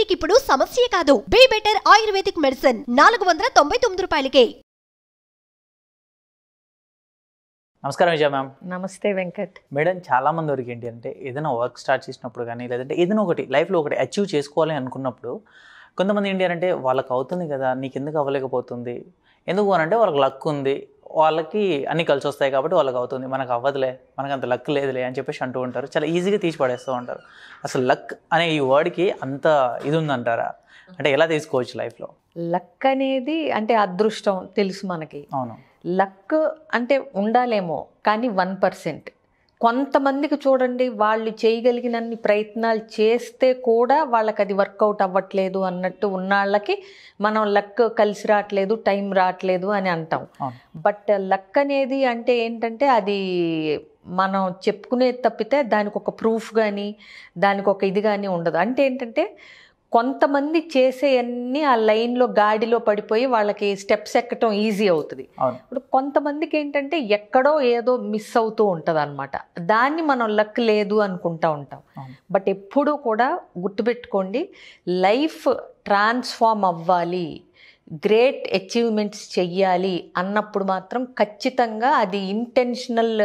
ఇంటికి ఇప్పుడు సమస్య కాదు బీ బెటర్ ఆయుర్వేదిక్ మెడిసిన్ నాలుగు వందల తొంభై తొమ్మిది రూపాయలకే నమస్కారం విజయ మ్యామ్ నమస్తే వెంకట్ మేడం చాలా మంది వరకు ఏంటి అంటే ఏదైనా వర్క్ స్టార్ట్ చేసినప్పుడు కానీ లేదంటే ఏదైనా ఒకటి లైఫ్లో ఒకటి అచీవ్ చేసుకోవాలి అనుకున్నప్పుడు కొంతమంది ఏంటి అంటే వాళ్ళకి అవుతుంది కదా నీకు ఎందుకు అవ్వలేకపోతుంది ఎందుకు అని అంటే వాళ్ళకి లక్ ఉంది వాళ్ళకి అన్ని కలిసి వస్తాయి కాబట్టి వాళ్ళకి అవుతుంది మనకు అవ్వదులే మనకు అంత లక్ లేదులే అని చెప్పేసి అంటూ ఉంటారు చాలా ఈజీగా తీసి పడేస్తూ ఉంటారు అసలు లక్ అనే ఈ వర్డ్కి అంత ఇది ఉందంటారా అంటే ఎలా తీసుకోవచ్చు లైఫ్లో లక్ అనేది అంటే అదృష్టం తెలుసు మనకి అవును లక్ అంటే ఉండాలేమో కానీ వన్ పర్సెంట్ కొంతమందికి చూడండి వాళ్ళు చేయగలిగినన్ని ప్రయత్నాలు చేస్తే కూడా వాళ్ళకి అది వర్కౌట్ అవ్వట్లేదు అన్నట్టు ఉన్నాళ్ళకి మనం లక్ కలిసి రావట్లేదు టైం రావట్లేదు అని అంటాం బట్ లక్ అనేది అంటే ఏంటంటే అది మనం చెప్పుకునేది తప్పితే దానికి ఒక ప్రూఫ్ కానీ దానికి ఒక ఇది కానీ ఉండదు అంటే ఏంటంటే కొంతమంది చేసేయన్నీ ఆ లైన్లో గాడిలో పడిపోయి వాళ్ళకి స్టెప్స్ ఎక్కటం ఈజీ అవుతుంది ఇప్పుడు కొంతమందికి ఏంటంటే ఎక్కడో ఏదో మిస్ అవుతూ ఉంటుంది అనమాట దాన్ని మనం లక్ లేదు అనుకుంటా ఉంటాం బట్ ఎప్పుడూ కూడా గుర్తుపెట్టుకోండి లైఫ్ ట్రాన్స్ఫామ్ అవ్వాలి గ్రేట్ అచీవ్మెంట్స్ చెయ్యాలి అన్నప్పుడు మాత్రం ఖచ్చితంగా అది ఇంటెన్షనల్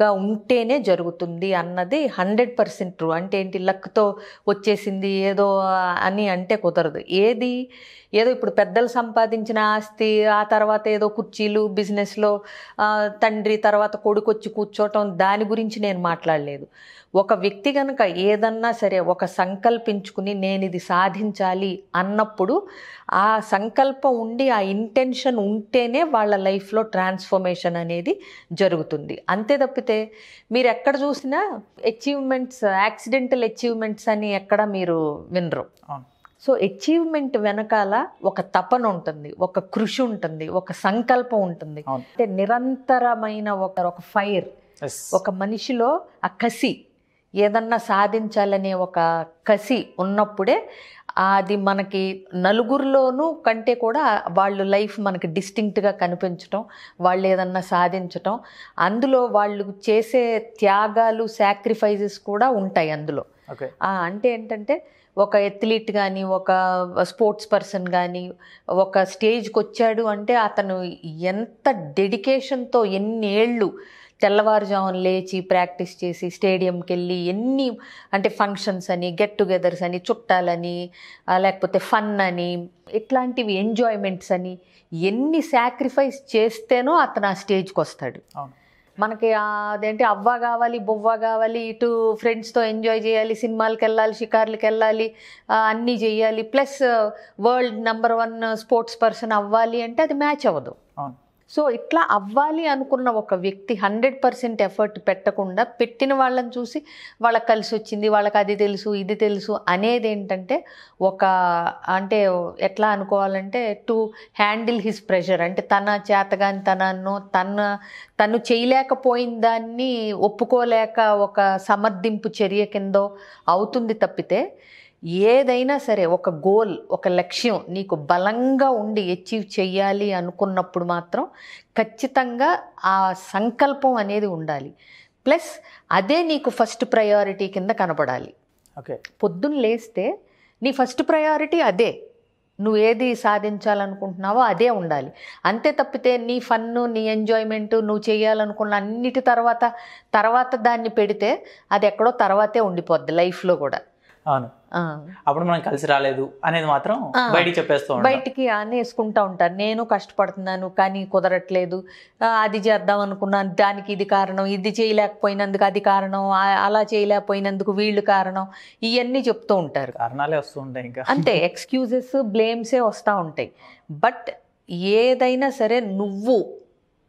గా ఉంటేనే జరుగుతుంది అన్నది హండ్రెడ్ పర్సెంట్ ట్రూ అంటే ఏంటి లక్తో వచ్చేసింది ఏదో అని అంటే కుదరదు ఏది ఏదో ఇప్పుడు పెద్దలు సంపాదించిన ఆస్తి ఆ తర్వాత ఏదో కుర్చీలు బిజినెస్లో తండ్రి తర్వాత కొడుకు వచ్చి కూర్చోవటం దాని గురించి నేను మాట్లాడలేదు ఒక వ్యక్తి కనుక ఏదన్నా సరే ఒక సంకల్పించుకుని నేను ఇది సాధించాలి అన్నప్పుడు ఆ సంకల్పం ఉండి ఆ ఇంటెన్షన్ ఉంటేనే వాళ్ళ లైఫ్లో ట్రాన్స్ఫర్మేషన్ అనేది జరుగుతుంది అంతే తప్పి తప్పితే మీరు ఎక్కడ చూసినా అచీవ్మెంట్స్ యాక్సిడెంటల్ అచీవ్మెంట్స్ అని ఎక్కడ మీరు వినరు సో అచీవ్మెంట్ వెనకాల ఒక తపన ఉంటుంది ఒక కృషి ఉంటుంది ఒక సంకల్పం ఉంటుంది అంటే నిరంతరమైన ఒక ఒక ఫైర్ ఒక మనిషిలో ఆ కసి ఏదన్నా సాధించాలనే ఒక కసి ఉన్నప్పుడే అది మనకి నలుగురిలోనూ కంటే కూడా వాళ్ళు లైఫ్ మనకి డిస్టింక్ట్గా కనిపించటం వాళ్ళు ఏదన్నా సాధించటం అందులో వాళ్ళు చేసే త్యాగాలు సాక్రిఫైజెస్ కూడా ఉంటాయి అందులో అంటే ఏంటంటే ఒక ఎథ్లీట్ కానీ ఒక స్పోర్ట్స్ పర్సన్ కానీ ఒక స్టేజ్కి వచ్చాడు అంటే అతను ఎంత డెడికేషన్తో ఎన్ని ఏళ్ళు తెల్లవారుజామున లేచి ప్రాక్టీస్ చేసి స్టేడియంకి వెళ్ళి ఎన్ని అంటే ఫంక్షన్స్ అని గెట్ టుగెదర్స్ అని చుట్టాలని లేకపోతే ఫన్ అని ఇట్లాంటివి ఎంజాయ్మెంట్స్ అని ఎన్ని సాక్రిఫైస్ చేస్తేనో అతను ఆ స్టేజ్కి వస్తాడు మనకి అదేంటి అవ్వ కావాలి బొవ్వ కావాలి ఇటు ఫ్రెండ్స్తో ఎంజాయ్ చేయాలి సినిమాలకు వెళ్ళాలి షికార్లకు వెళ్ళాలి అన్నీ చేయాలి plus world number one sports person అవ్వాలి అంటే అది మ్యాచ్ అవ్వదు సో ఇట్లా అవ్వాలి అనుకున్న ఒక వ్యక్తి హండ్రెడ్ పర్సెంట్ ఎఫర్ట్ పెట్టకుండా పెట్టిన వాళ్ళని చూసి వాళ్ళకి కలిసి వచ్చింది వాళ్ళకి అది తెలుసు ఇది తెలుసు అనేది ఏంటంటే ఒక అంటే ఎట్లా అనుకోవాలంటే టు హ్యాండిల్ హిస్ ప్రెషర్ అంటే తన చేతగాని తనను తన తను చేయలేకపోయిన దాన్ని ఒప్పుకోలేక ఒక సమర్థింపు చర్య కిందో అవుతుంది తప్పితే ఏదైనా సరే ఒక గోల్ ఒక లక్ష్యం నీకు బలంగా ఉండి అచీవ్ చేయాలి అనుకున్నప్పుడు మాత్రం ఖచ్చితంగా ఆ సంకల్పం అనేది ఉండాలి ప్లస్ అదే నీకు ఫస్ట్ ప్రయారిటీ కింద కనపడాలి ఓకే పొద్దున్న లేస్తే నీ ఫస్ట్ ప్రయారిటీ అదే నువ్వు ఏది సాధించాలనుకుంటున్నావో అదే ఉండాలి అంతే తప్పితే నీ ఫన్ను నీ ఎంజాయ్మెంట్ నువ్వు చేయాలనుకున్న అన్నిటి తర్వాత తర్వాత దాన్ని పెడితే అది ఎక్కడో తర్వాతే ఉండిపోద్ది లైఫ్లో కూడా అవును అప్పుడు మనం కలిసి రాలేదు అనేది మాత్రం బయట చెప్పేస్తా బయటికి అనేసుకుంటా ఉంటాను నేను కష్టపడుతున్నాను కానీ కుదరట్లేదు అది చేద్దాం అనుకున్నాను దానికి ఇది కారణం ఇది చేయలేకపోయినందుకు అది కారణం అలా చేయలేకపోయినందుకు వీళ్ళు కారణం ఇవన్నీ చెప్తూ ఉంటారు కారణాలే వస్తూ ఉంటాయి ఇంకా అంతే ఎక్స్క్యూజెస్ బ్లేమ్సే వస్తూ ఉంటాయి బట్ ఏదైనా సరే నువ్వు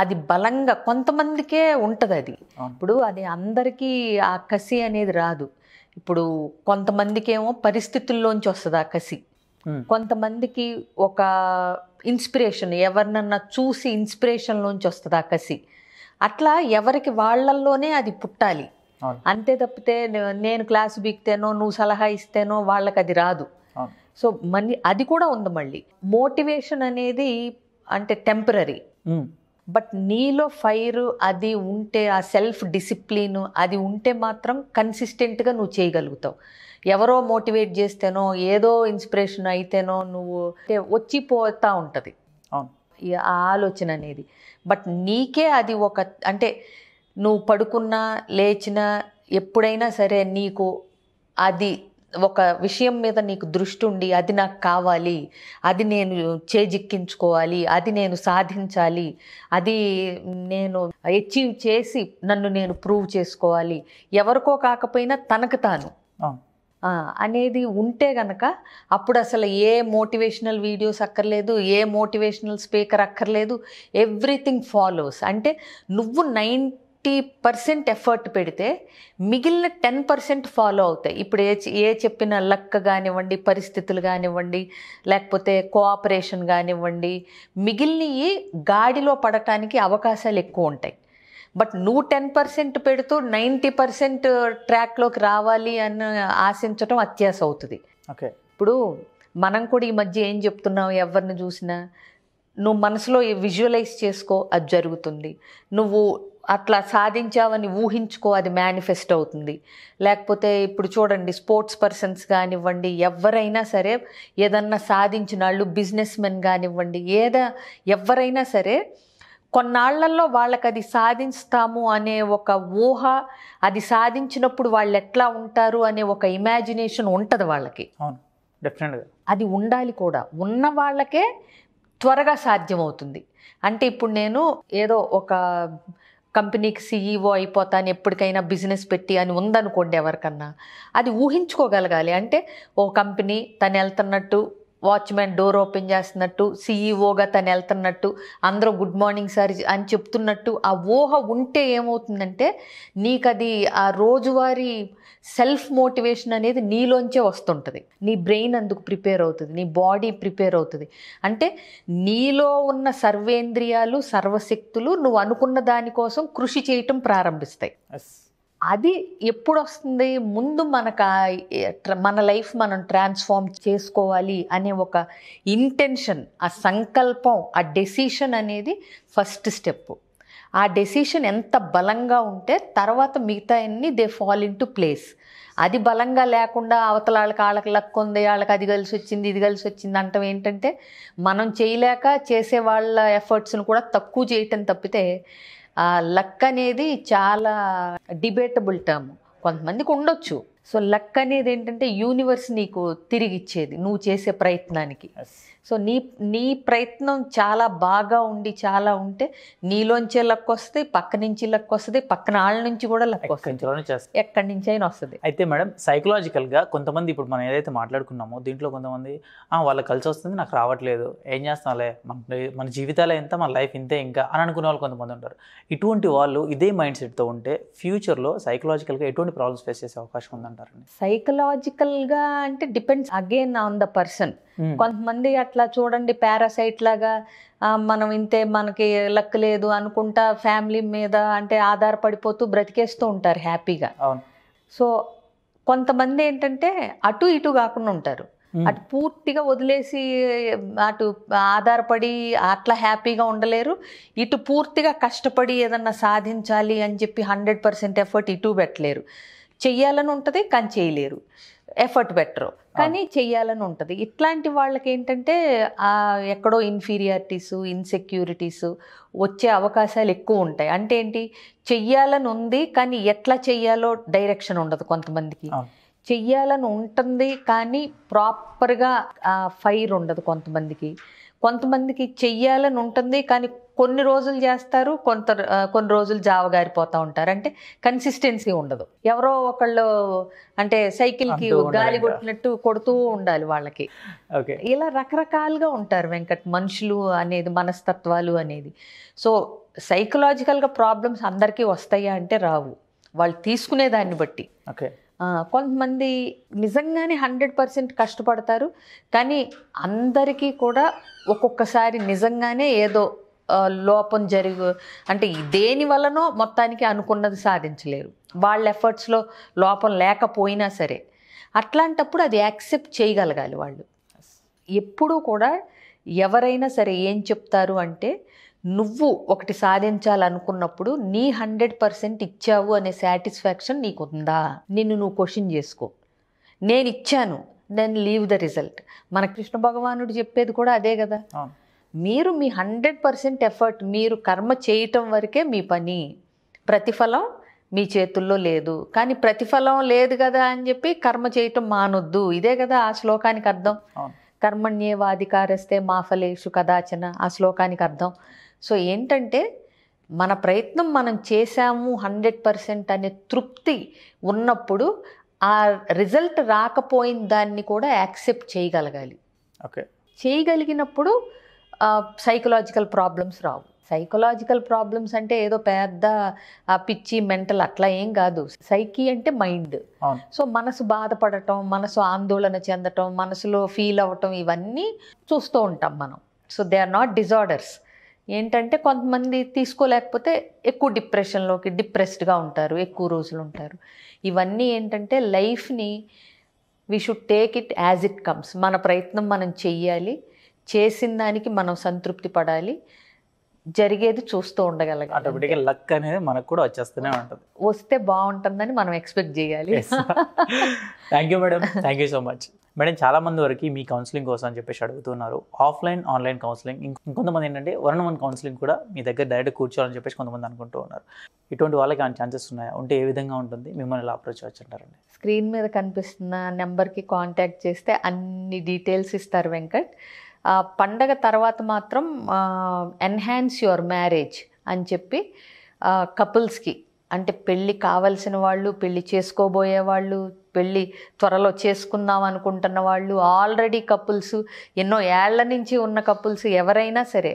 అది బలంగా కొంతమందికే ఉంటుంది అది ఇప్పుడు అది అందరికీ ఆ కసి అనేది రాదు ఇప్పుడు కొంతమందికి ఏమో పరిస్థితుల్లోంచి వస్తుంది ఆ కసి కొంతమందికి ఒక ఇన్స్పిరేషన్ ఎవరినన్నా చూసి ఇన్స్పిరేషన్లోంచి వస్తుంది ఆ కసి అట్లా ఎవరికి వాళ్ళల్లోనే అది పుట్టాలి అంతే తప్పితే నేను క్లాసు బీక్తేనో నువ్వు సలహా ఇస్తేనో వాళ్ళకి అది రాదు సో మళ్ళీ అది కూడా ఉంది మళ్ళీ మోటివేషన్ అనేది అంటే టెంపరీ బట్ నీలో ఫైర్ అది ఉంటే ఆ సెల్ఫ్ డిసిప్లిన్ అది ఉంటే మాత్రం కన్సిస్టెంట్గా నువ్వు చేయగలుగుతావు ఎవరో మోటివేట్ చేస్తేనో ఏదో ఇన్స్పిరేషన్ అయితేనో నువ్వు వచ్చి పోతా ఉంటుంది ఆ ఆలోచన అనేది బట్ నీకే అది ఒక అంటే నువ్వు పడుకున్నా లేచినా ఎప్పుడైనా సరే నీకు అది ఒక విషయం మీద నీకు దృష్టి ఉండి అది నాకు కావాలి అది నేను చేజిక్కించుకోవాలి అది నేను సాధించాలి అది నేను అచీవ్ చేసి నన్ను నేను ప్రూవ్ చేసుకోవాలి ఎవరికో కాకపోయినా తనకు తాను అనేది ఉంటే గనక అప్పుడు అసలు ఏ మోటివేషనల్ వీడియోస్ అక్కర్లేదు ఏ మోటివేషనల్ స్పీకర్ అక్కర్లేదు ఎవ్రీథింగ్ ఫాలోస్ అంటే నువ్వు నైన్ ఫిఫ్టీ పర్సెంట్ ఎఫర్ట్ పెడితే మిగిలిన టెన్ పర్సెంట్ ఫాలో అవుతాయి ఇప్పుడు ఏ ఏ చెప్పిన లక్క కానివ్వండి పరిస్థితులు కానివ్వండి లేకపోతే కోఆపరేషన్ కానివ్వండి మిగిలినవి గాడిలో పడటానికి అవకాశాలు ఎక్కువ ఉంటాయి బట్ నువ్వు టెన్ పర్సెంట్ పెడుతూ నైంటీ పర్సెంట్ ట్రాక్లోకి రావాలి అని ఆశించడం అత్యాస అవుతుంది ఓకే ఇప్పుడు మనం కూడా ఈ మధ్య ఏం చెప్తున్నావు ఎవరిని చూసినా నువ్వు మనసులో విజువలైజ్ చేసుకో అది జరుగుతుంది నువ్వు అట్లా సాధించావని ఊహించుకో అది మేనిఫెస్ట్ అవుతుంది లేకపోతే ఇప్పుడు చూడండి స్పోర్ట్స్ పర్సన్స్ కానివ్వండి ఎవరైనా సరే ఏదన్నా సాధించిన వాళ్ళు బిజినెస్ మెన్ కానివ్వండి ఏదా ఎవరైనా సరే కొన్నాళ్లలో వాళ్ళకి అది సాధిస్తాము అనే ఒక ఊహ అది సాధించినప్పుడు వాళ్ళు ఎట్లా ఉంటారు అనే ఒక ఇమాజినేషన్ ఉంటుంది వాళ్ళకి అవును డెఫినెట్గా అది ఉండాలి కూడా ఉన్న వాళ్ళకే త్వరగా సాధ్యమవుతుంది అంటే ఇప్పుడు నేను ఏదో ఒక కంపెనీకి సీఈఓ అయిపోతాను ఎప్పటికైనా బిజినెస్ పెట్టి అని ఉందనుకోండి ఎవరికన్నా అది ఊహించుకోగలగాలి అంటే ఓ కంపెనీ తను వెళ్తున్నట్టు వాచ్మెన్ డోర్ ఓపెన్ చేస్తున్నట్టు సీఈఓగా e తను వెళ్తున్నట్టు అందరూ గుడ్ మార్నింగ్ సార్ అని చెప్తున్నట్టు ఆ ఊహ ఉంటే ఏమవుతుందంటే నీకు అది ఆ రోజువారీ సెల్ఫ్ మోటివేషన్ అనేది నీలోంచే వస్తుంటుంది నీ బ్రెయిన్ అందుకు ప్రిపేర్ అవుతుంది నీ బాడీ ప్రిపేర్ అవుతుంది అంటే నీలో ఉన్న సర్వేంద్రియాలు సర్వశక్తులు నువ్వు అనుకున్న దానికోసం కృషి చేయటం ప్రారంభిస్తాయి అది ఎప్పుడు వస్తుంది ముందు మనకు మన లైఫ్ మనం ట్రాన్స్ఫార్మ్ చేసుకోవాలి అనే ఒక ఇంటెన్షన్ ఆ సంకల్పం ఆ డెసిషన్ అనేది ఫస్ట్ స్టెప్ ఆ డెసిషన్ ఎంత బలంగా ఉంటే తర్వాత మిగతా అన్ని they fall into place అది బలంగా లేకుండా అవతల వాళ్ళకి వాళ్ళకి లక్ ఉంది వాళ్ళకి అది కలిసి వచ్చింది ఇది కలిసి వచ్చింది అంటే ఏంటంటే మనం చేయలేక చేసే వాళ్ళ ఎఫర్ట్స్ని కూడా తక్కువ చేయటం తప్పితే లక్ అనేది చాలా డిబేటబుల్ టర్మ్ కొంతమందికి ఉండొచ్చు సో లక్ అనేది ఏంటంటే యూనివర్స్ నీకు తిరిగి ఇచ్చేది నువ్వు చేసే ప్రయత్నానికి సో నీ నీ ప్రయత్నం చాలా బాగా ఉండి చాలా ఉంటే నీలోంచే లక్ వస్తుంది పక్క నుంచి లక్ వస్తుంది పక్కన వాళ్ళ నుంచి కూడా లక్ వస్తుంది ఎక్కడి నుంచి అయినా వస్తుంది అయితే మేడం సైకలాజికల్గా కొంతమంది ఇప్పుడు మనం ఏదైతే మాట్లాడుకున్నామో దీంట్లో కొంతమంది వాళ్ళ కలిసి వస్తుంది నాకు రావట్లేదు ఏం చేస్తాంలే మన మన జీవితాలు ఎంత మన లైఫ్ ఇంతే ఇంకా అని అనుకునే వాళ్ళు కొంతమంది ఉంటారు ఇటువంటి వాళ్ళు ఇదే మైండ్ సెట్తో ఉంటే ఫ్యూచర్లో సైకలాజికల్గా ఎటువంటి ప్రాబ్లమ్స్ ఫేస్ చేసే అవకాశం ఉందంట అంటారండి సైకలాజికల్గా అంటే depends again on the person కొంతమంది అట్లా చూడండి పారాసైట్ లాగా మనం ఇంతే మనకి లక్ లేదు అనుకుంటా ఫ్యామిలీ మీద అంటే ఆధారపడిపోతూ బ్రతికేస్తూ ఉంటారు హ్యాపీగా సో కొంతమంది ఏంటంటే అటు ఇటు కాకుండా ఉంటారు hmm. అటు పూర్తిగా వదిలేసి అటు ఆధారపడి అట్లా హ్యాపీగా ఉండలేరు ఇటు పూర్తిగా కష్టపడి ఏదన్నా సాధించాలి అని చెప్పి హండ్రెడ్ పర్సెంట్ ఎఫర్ట్ ఇటు పెట్టలేరు చెయ్యాలని ఉంటుంది కానీ చేయలేరు ఎఫర్ట్ పెట్టరు కానీ చెయ్యాలని ఉంటుంది ఇట్లాంటి వాళ్ళకి ఏంటంటే ఎక్కడో ఇన్ఫీరియారిటీస్ ఇన్సెక్యూరిటీస్ వచ్చే అవకాశాలు ఎక్కువ ఉంటాయి అంటే ఏంటి చెయ్యాలని ఉంది కానీ ఎట్లా చెయ్యాలో డైరెక్షన్ ఉండదు కొంతమందికి చెయ్యాలని ఉంటుంది కానీ ప్రాపర్గా ఫైర్ ఉండదు కొంతమందికి కొంతమందికి చెయ్యాలని ఉంటుంది కానీ కొన్ని రోజులు చేస్తారు కొంత కొన్ని రోజులు జావగారిపోతూ ఉంటారు అంటే కన్సిస్టెన్సీ ఉండదు ఎవరో ఒకళ్ళు అంటే సైకిల్కి గాలి కొట్టినట్టు కొడుతూ ఉండాలి వాళ్ళకి ఇలా రకరకాలుగా ఉంటారు వెంకట్ మనుషులు అనేది మనస్తత్వాలు అనేది సో సైకలాజికల్గా ప్రాబ్లమ్స్ అందరికీ వస్తాయా అంటే రావు వాళ్ళు తీసుకునే దాన్ని బట్టి ఓకే కొంతమంది నిజంగానే హండ్రెడ్ పర్సెంట్ కష్టపడతారు కానీ అందరికీ కూడా ఒక్కొక్కసారి నిజంగానే ఏదో లోపం జరుగు అంటే దేని వలనో మొత్తానికి అనుకున్నది సాధించలేరు వాళ్ళ ఎఫర్ట్స్లో లోపం లేకపోయినా సరే అట్లాంటప్పుడు అది యాక్సెప్ట్ చేయగలగాలి వాళ్ళు ఎప్పుడూ కూడా ఎవరైనా సరే ఏం చెప్తారు అంటే నువ్వు ఒకటి సాధించాలనుకున్నప్పుడు నీ హండ్రెడ్ పర్సెంట్ ఇచ్చావు అనే సాటిస్ఫాక్షన్ నీకు ఉందా నిన్ను నువ్వు క్వశ్చన్ చేసుకో నేను ఇచ్చాను దెన్ లీవ్ ద రిజల్ట్ మన కృష్ణ భగవానుడు చెప్పేది కూడా అదే కదా మీరు మీ హండ్రెడ్ పర్సెంట్ ఎఫర్ట్ మీరు కర్మ చేయటం వరకే మీ పని ప్రతిఫలం మీ చేతుల్లో లేదు కానీ ప్రతిఫలం లేదు కదా అని చెప్పి కర్మ చేయటం మానొద్దు ఇదే కదా ఆ శ్లోకానికి అర్థం కర్మణ్యేవాధికారస్తే మాఫలేషు కదాచన ఆ శ్లోకానికి అర్థం సో ఏంటంటే మన ప్రయత్నం మనం చేశాము హండ్రెడ్ పర్సెంట్ అనే తృప్తి ఉన్నప్పుడు ఆ రిజల్ట్ రాకపోయిన దాన్ని కూడా యాక్సెప్ట్ చేయగలగాలి ఓకే చేయగలిగినప్పుడు సైకలాజికల్ ప్రాబ్లమ్స్ రావు సైకలాజికల్ ప్రాబ్లమ్స్ అంటే ఏదో పెద్ద పిచ్చి మెంటల్ అట్లా ఏం కాదు సైకి అంటే మైండ్ సో మనసు బాధపడటం మనసు ఆందోళన చెందటం మనసులో ఫీల్ అవ్వటం ఇవన్నీ చూస్తూ ఉంటాం మనం so they are not disorders ఏంటంటే కొంతమంది తీసుకోలేకపోతే ఎక్కువ డిప్రెషన్లోకి డిప్రెస్డ్గా ఉంటారు ఎక్కువ రోజులు ఉంటారు ఇవన్నీ ఏంటంటే లైఫ్ని we should take it as it comes మన ప్రయత్నం మనం చెయ్యాలి చేసిన దానికి మనం సంతృప్తి పడాలి జరిగేది చూస్తూ ఉండగలగాలి ఆటోమేటిక్గా లక్ అనేది మనకు కూడా వచ్చేస్తూనే ఉంటుంది వస్తే బాగుంటుందని మనం ఎక్స్పెక్ట్ చేయాలి thank you madam thank you so much madam చాలా మంది వరకు మీ కౌన్సిలింగ్ కోసం అని చెప్పేసి అడుగుతున్నారు ఆఫ్లైన్ ఆన్లైన్ కౌన్సిలింగ్ ఇంకొంతమంది ఏంటంటే వన్ వన్ కౌన్సిలింగ్ కూడా మీ దగ్గర డైరెక్ట్ కూర్చోవాలని చెప్పేసి కొంతమంది అనుకుంటూ ఉన్నారు ఇటువంటి వాళ్ళకి ఆ ఛాన్సెస్ ఉన్నాయా ఉంటే ఏ విధంగా ఉంటుంది మిమ్మల్ని ఎలా అప్రోచ్ అవచ్చు అంటారండి స్క్రీన్ మీద కనిపిస్తున్న నెంబర్కి కాంటాక్ట్ చేస్తే అన్ని డీటెయిల్స్ ఇస్తారు వెంకట్ పండగ తర్వాత మాత్రం ఎన్హాన్స్ యువర్ మ్యారేజ్ అని చెప్పి కపుల్స్కి అంటే పెళ్ళి కావలసిన వాళ్ళు పెళ్ళి చేసుకోబోయే వాళ్ళు పెళ్ళి త్వరలో చేసుకుందాం అనుకుంటున్న వాళ్ళు ఆల్రెడీ కపుల్స్ ఎన్నో ఏళ్ల నుంచి ఉన్న కపుల్స్ ఎవరైనా సరే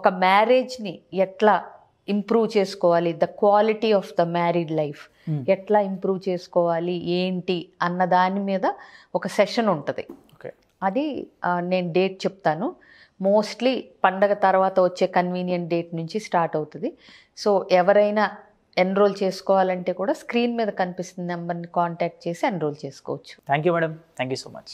ఒక మ్యారేజ్ని ఎట్లా ఇంప్రూవ్ చేసుకోవాలి the quality of the married life ఎట్లా ఇంప్రూవ్ చేసుకోవాలి ఏంటి అన్న దాని మీద ఒక సెషన్ ఉంటుంది అది నేను డేట్ చెప్తాను మోస్ట్లీ పండగ తర్వాత వచ్చే కన్వీనియంట్ డేట్ నుంచి స్టార్ట్ అవుతుంది సో ఎవరైనా ఎన్రోల్ చేసుకోవాలంటే కూడా స్క్రీన్ మీద కనిపిస్తున్న నెంబర్ని కాంటాక్ట్ చేసి ఎన్రోల్ చేసుకోవచ్చు thank you madam thank you so much